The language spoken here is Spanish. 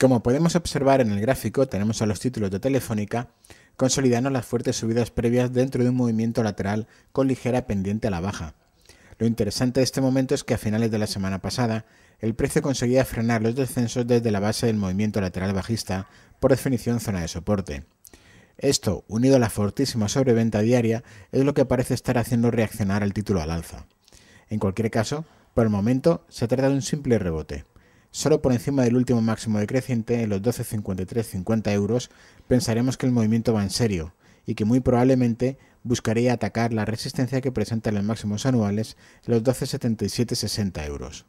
Como podemos observar en el gráfico, tenemos a los títulos de Telefónica consolidando las fuertes subidas previas dentro de un movimiento lateral con ligera pendiente a la baja. Lo interesante de este momento es que a finales de la semana pasada, el precio conseguía frenar los descensos desde la base del movimiento lateral bajista, por definición zona de soporte. Esto, unido a la fortísima sobreventa diaria, es lo que parece estar haciendo reaccionar al título al alza. En cualquier caso, por el momento se trata de un simple rebote solo por encima del último máximo decreciente en los 12.53.50 euros, pensaremos que el movimiento va en serio y que muy probablemente buscaría atacar la resistencia que presenta los máximos anuales en los 12.77.60 euros.